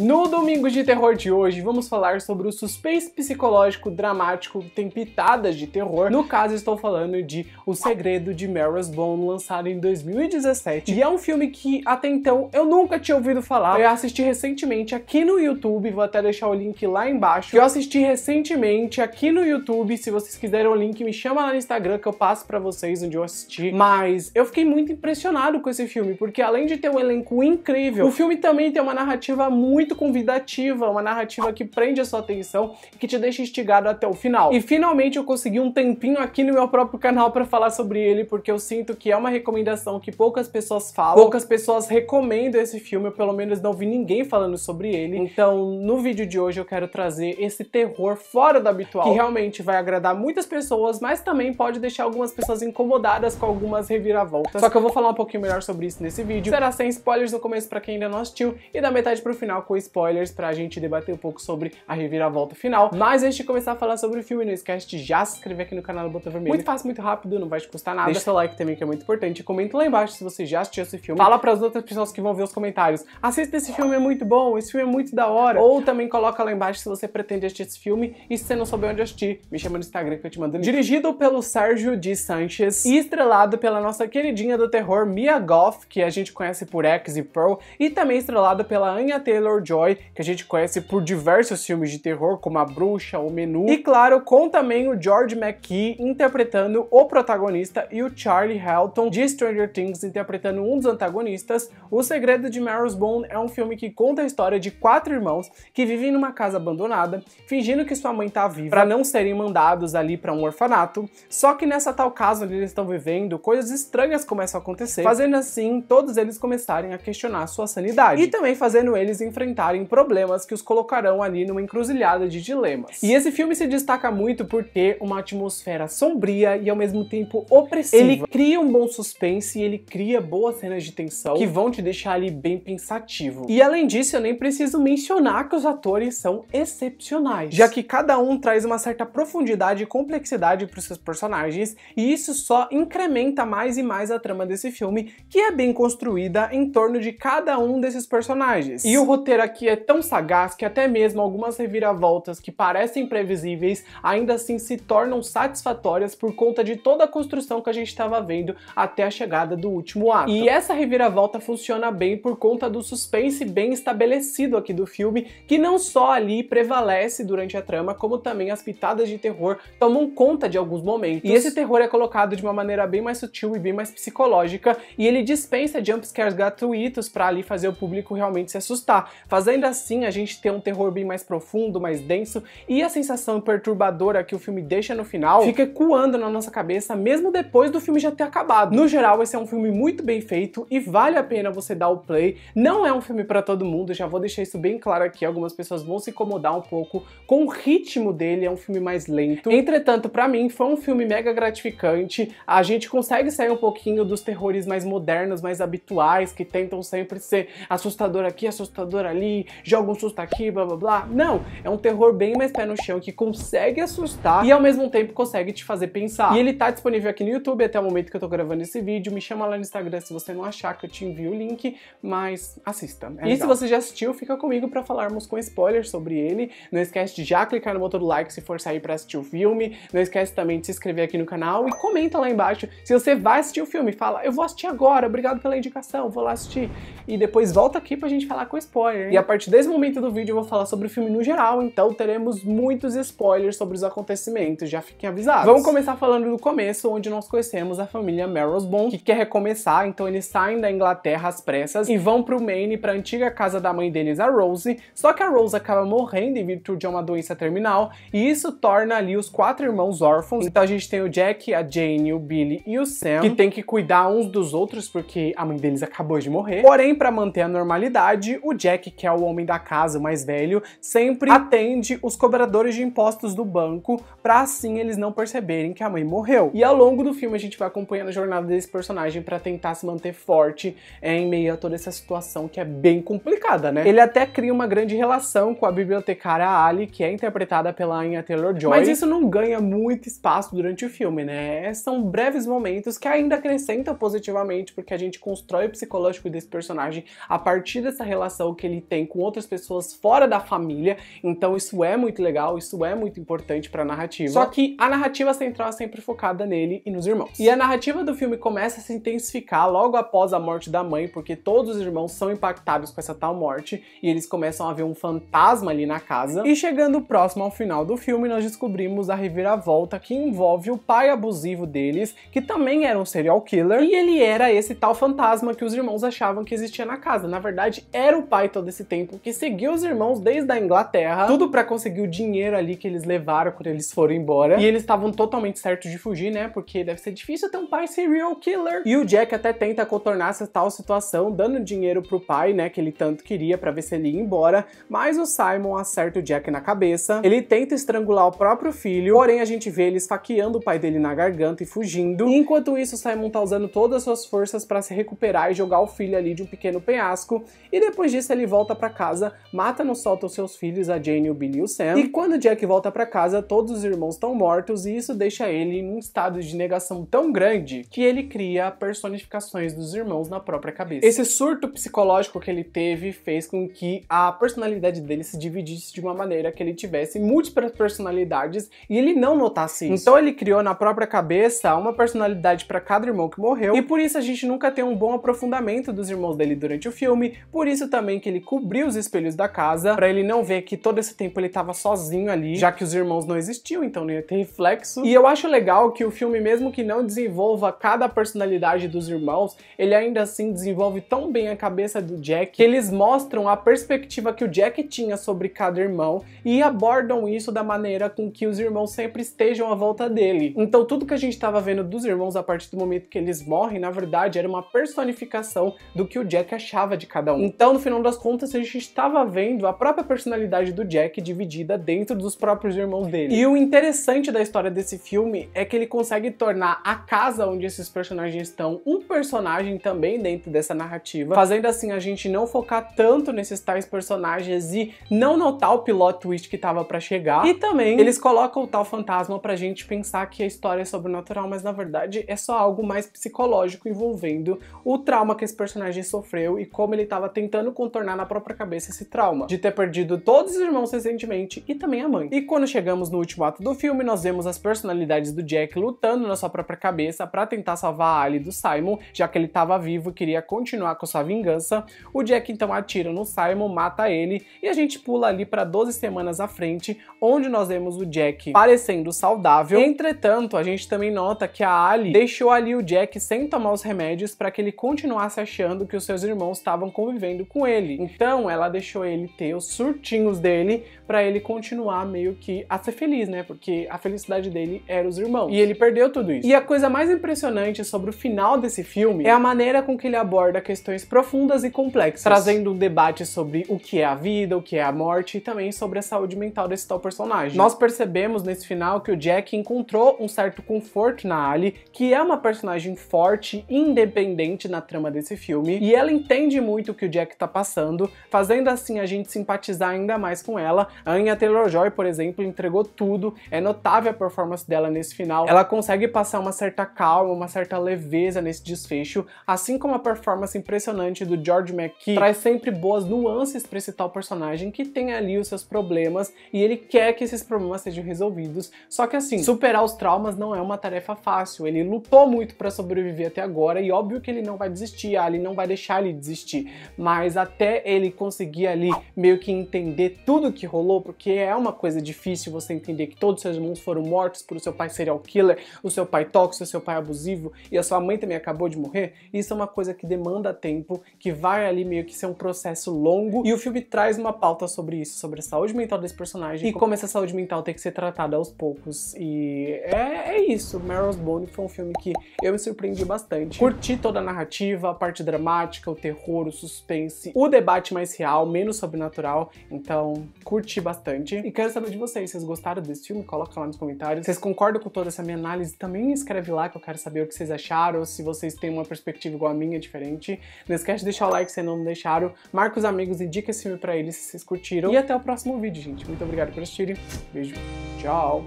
No Domingos de Terror de hoje, vamos falar sobre o suspense psicológico dramático que tem pitadas de terror. No caso, estou falando de O Segredo de Mary's Bone, lançado em 2017. E é um filme que, até então, eu nunca tinha ouvido falar. Eu assisti recentemente aqui no YouTube, vou até deixar o link lá embaixo. Eu assisti recentemente aqui no YouTube, se vocês quiserem o link, me chama lá no Instagram que eu passo para vocês onde eu assisti. Mas eu fiquei muito impressionado com esse filme, porque além de ter um elenco incrível, o filme também tem uma narrativa muito muito convidativa, uma narrativa que prende a sua atenção e que te deixa instigado até o final. E finalmente eu consegui um tempinho aqui no meu próprio canal para falar sobre ele, porque eu sinto que é uma recomendação que poucas pessoas falam, poucas pessoas recomendam esse filme, eu pelo menos não vi ninguém falando sobre ele. Então, no vídeo de hoje eu quero trazer esse terror fora do habitual, que realmente vai agradar muitas pessoas, mas também pode deixar algumas pessoas incomodadas com algumas reviravoltas. Só que eu vou falar um pouquinho melhor sobre isso nesse vídeo. Será sem spoilers no começo para quem ainda não assistiu e da metade pro final com spoilers pra gente debater um pouco sobre a reviravolta final. Mas antes de começar a falar sobre o filme, não esquece de já se inscrever aqui no canal do Botão Vermelho. Muito fácil, muito rápido, não vai te custar nada. Deixa seu like também, que é muito importante. Comenta lá embaixo se você já assistiu esse filme. Fala pras outras pessoas que vão ver os comentários. Assista esse filme, é muito bom, esse filme é muito da hora. Ou também coloca lá embaixo se você pretende assistir esse filme e se você não souber onde assistir, me chama no Instagram que eu te mando link. Dirigido pelo Sérgio de Sanchez e estrelado pela nossa queridinha do terror Mia Goff, que a gente conhece por X e Pearl, e também estrelado pela Anya Taylor que a gente conhece por diversos filmes de terror, como A Bruxa, O Menu, e claro, com também o George McKee interpretando o protagonista e o Charlie Helton de Stranger Things interpretando um dos antagonistas. O Segredo de Bone é um filme que conta a história de quatro irmãos que vivem numa casa abandonada, fingindo que sua mãe tá viva para não serem mandados ali para um orfanato. Só que nessa tal casa onde eles estão vivendo, coisas estranhas começam a acontecer, fazendo assim todos eles começarem a questionar sua sanidade e também fazendo eles enfrentar enfrentarem problemas que os colocarão ali numa encruzilhada de dilemas. E esse filme se destaca muito por ter uma atmosfera sombria e ao mesmo tempo opressiva. Ele cria um bom suspense e ele cria boas cenas de tensão que vão te deixar ali bem pensativo. E além disso, eu nem preciso mencionar que os atores são excepcionais, já que cada um traz uma certa profundidade e complexidade para os seus personagens, e isso só incrementa mais e mais a trama desse filme, que é bem construída em torno de cada um desses personagens. E o roteiro que aqui é tão sagaz que até mesmo algumas reviravoltas que parecem previsíveis ainda assim se tornam satisfatórias por conta de toda a construção que a gente estava vendo até a chegada do último ato. E essa reviravolta funciona bem por conta do suspense bem estabelecido aqui do filme, que não só ali prevalece durante a trama, como também as pitadas de terror tomam conta de alguns momentos. E esse terror é colocado de uma maneira bem mais sutil e bem mais psicológica, e ele dispensa jumpscares gratuitos para ali fazer o público realmente se assustar fazendo assim a gente ter um terror bem mais profundo, mais denso, e a sensação perturbadora que o filme deixa no final fica ecoando na nossa cabeça mesmo depois do filme já ter acabado. No geral, esse é um filme muito bem feito e vale a pena você dar o play. Não é um filme para todo mundo, já vou deixar isso bem claro aqui, algumas pessoas vão se incomodar um pouco com o ritmo dele, é um filme mais lento. Entretanto, para mim foi um filme mega gratificante. A gente consegue sair um pouquinho dos terrores mais modernos, mais habituais, que tentam sempre ser assustador aqui, assustador ali, ali, joga um susto aqui, blá blá blá. Não, é um terror bem mais pé no chão que consegue assustar e ao mesmo tempo consegue te fazer pensar. E ele tá disponível aqui no YouTube até o momento que eu tô gravando esse vídeo. Me chama lá no Instagram se você não achar que eu te envio o link, mas assista. É e legal. se você já assistiu, fica comigo para falarmos com spoilers sobre ele. Não esquece de já clicar no botão do like se for sair para assistir o filme. Não esquece também de se inscrever aqui no canal e comenta lá embaixo se você vai assistir o filme. Fala, eu vou assistir agora, obrigado pela indicação, vou lá assistir. E depois volta aqui pra gente falar com spoiler. E a partir desse momento do vídeo eu vou falar sobre o filme no geral, então teremos muitos spoilers sobre os acontecimentos, já fiquem avisados. Vamos começar falando do começo, onde nós conhecemos a família Bond que quer recomeçar, então eles saem da Inglaterra às pressas e vão pro Maine, pra antiga casa da mãe deles, a Rose, só que a Rose acaba morrendo em virtude de uma doença terminal, e isso torna ali os quatro irmãos órfãos, então a gente tem o Jack, a Jane, o Billy e o Sam, que tem que cuidar uns dos outros, porque a mãe deles acabou de morrer. Porém, para manter a normalidade, o Jack que é o homem da casa, o mais velho, sempre atende os cobradores de impostos do banco para assim eles não perceberem que a mãe morreu. E ao longo do filme a gente vai acompanhando a jornada desse personagem para tentar se manter forte é, em meio a toda essa situação que é bem complicada, né? Ele até cria uma grande relação com a bibliotecária Ali, que é interpretada pela Anya Taylor-Joy, mas isso não ganha muito espaço durante o filme, né? É, são breves momentos que ainda acrescentam positivamente porque a gente constrói o psicológico desse personagem a partir dessa relação que ele tem com outras pessoas fora da família. Então isso é muito legal, isso é muito importante para a narrativa. Só que a narrativa central é sempre focada nele e nos irmãos. E a narrativa do filme começa a se intensificar logo após a morte da mãe, porque todos os irmãos são impactados com essa tal morte e eles começam a ver um fantasma ali na casa. E chegando próximo ao final do filme, nós descobrimos a reviravolta que envolve o pai abusivo deles, que também era um serial killer, e ele era esse tal fantasma que os irmãos achavam que existia na casa. Na verdade, era o pai todo desse tempo, que seguiu os irmãos desde a Inglaterra, tudo para conseguir o dinheiro ali que eles levaram quando eles foram embora. E eles estavam totalmente certos de fugir, né? Porque deve ser difícil ter um pai serial killer. E o Jack até tenta contornar essa tal situação, dando dinheiro pro pai, né? Que ele tanto queria para ver se ele ia embora. Mas o Simon acerta o Jack na cabeça. Ele tenta estrangular o próprio filho, porém a gente vê ele esfaqueando o pai dele na garganta e fugindo. E enquanto isso, o Simon tá usando todas as suas forças para se recuperar e jogar o filho ali de um pequeno penhasco. E depois disso ele volta volta para casa, mata no os seus filhos, a Jane, o Billy e o Sam. E quando Jack volta para casa, todos os irmãos estão mortos e isso deixa ele em um estado de negação tão grande que ele cria personificações dos irmãos na própria cabeça. Esse surto psicológico que ele teve fez com que a personalidade dele se dividisse de uma maneira que ele tivesse múltiplas personalidades e ele não notasse isso. Então ele criou na própria cabeça uma personalidade para cada irmão que morreu e por isso a gente nunca tem um bom aprofundamento dos irmãos dele durante o filme, por isso também que ele cobrir os espelhos da casa para ele não ver que todo esse tempo ele tava sozinho ali, já que os irmãos não existiam, então não ia ter reflexo. E eu acho legal que o filme, mesmo que não desenvolva cada personalidade dos irmãos, ele ainda assim desenvolve tão bem a cabeça do Jack que eles mostram a perspectiva que o Jack tinha sobre cada irmão e abordam isso da maneira com que os irmãos sempre estejam à volta dele. Então tudo que a gente estava vendo dos irmãos a partir do momento que eles morrem, na verdade, era uma personificação do que o Jack achava de cada um. Então, no final das contas, se a gente estava vendo a própria personalidade do Jack dividida dentro dos próprios irmãos dele. E o interessante da história desse filme é que ele consegue tornar a casa onde esses personagens estão um personagem também dentro dessa narrativa, fazendo assim a gente não focar tanto nesses tais personagens e não notar o plot twist que estava para chegar. E também eles colocam o tal fantasma pra gente pensar que a história é sobrenatural, mas na verdade é só algo mais psicológico envolvendo o trauma que esse personagem sofreu e como ele estava tentando contornar na própria cabeça esse trauma de ter perdido todos os irmãos recentemente e também a mãe. E quando chegamos no último ato do filme, nós vemos as personalidades do Jack lutando na sua própria cabeça para tentar salvar a Ali do Simon, já que ele estava vivo e queria continuar com sua vingança. O Jack então atira no Simon, mata ele e a gente pula ali para 12 semanas à frente, onde nós vemos o Jack parecendo saudável. Entretanto, a gente também nota que a Ali deixou ali o Jack sem tomar os remédios para que ele continuasse achando que os seus irmãos estavam convivendo com ele. Então ela deixou ele ter os surtinhos dele para ele continuar meio que a ser feliz, né? Porque a felicidade dele era os irmãos. E ele perdeu tudo isso. E a coisa mais impressionante sobre o final desse filme é a maneira com que ele aborda questões profundas e complexas, trazendo um debate sobre o que é a vida, o que é a morte e também sobre a saúde mental desse tal personagem. Nós percebemos nesse final que o Jack encontrou um certo conforto na Ali, que é uma personagem forte, independente na trama desse filme, e ela entende muito o que o Jack tá passando fazendo assim a gente simpatizar ainda mais com ela. A Anya Taylor-Joy, por exemplo, entregou tudo, é notável a performance dela nesse final. Ela consegue passar uma certa calma, uma certa leveza nesse desfecho, assim como a performance impressionante do George McKee traz sempre boas nuances para esse tal personagem que tem ali os seus problemas e ele quer que esses problemas sejam resolvidos. Só que assim, superar os traumas não é uma tarefa fácil. Ele lutou muito para sobreviver até agora e óbvio que ele não vai desistir, Ali não vai deixar ele desistir, mas até ele ele conseguir ali meio que entender tudo que rolou, porque é uma coisa difícil você entender que todos seus irmãos foram mortos por seu pai serial killer, o seu pai tóxico, o seu pai abusivo e a sua mãe também acabou de morrer. Isso é uma coisa que demanda tempo, que vai ali meio que ser um processo longo e o filme traz uma pauta sobre isso, sobre a saúde mental desse personagem e como essa saúde mental tem que ser tratada aos poucos. E é, é isso. Meryl's Bone foi um filme que eu me surpreendi bastante. Curti toda a narrativa, a parte dramática, o terror, o suspense, o debate parte mais real, menos sobrenatural. Então, curti bastante. E quero saber de vocês, vocês gostaram desse filme? Coloca lá nos comentários. Vocês concordam com toda essa minha análise? Também escreve lá que eu quero saber o que vocês acharam, se vocês têm uma perspectiva igual a minha, diferente. Não esquece de deixar o like se não deixaram. Marca os amigos, indica esse filme pra eles se vocês curtiram. E até o próximo vídeo, gente. Muito obrigado por assistirem. Beijo. Tchau.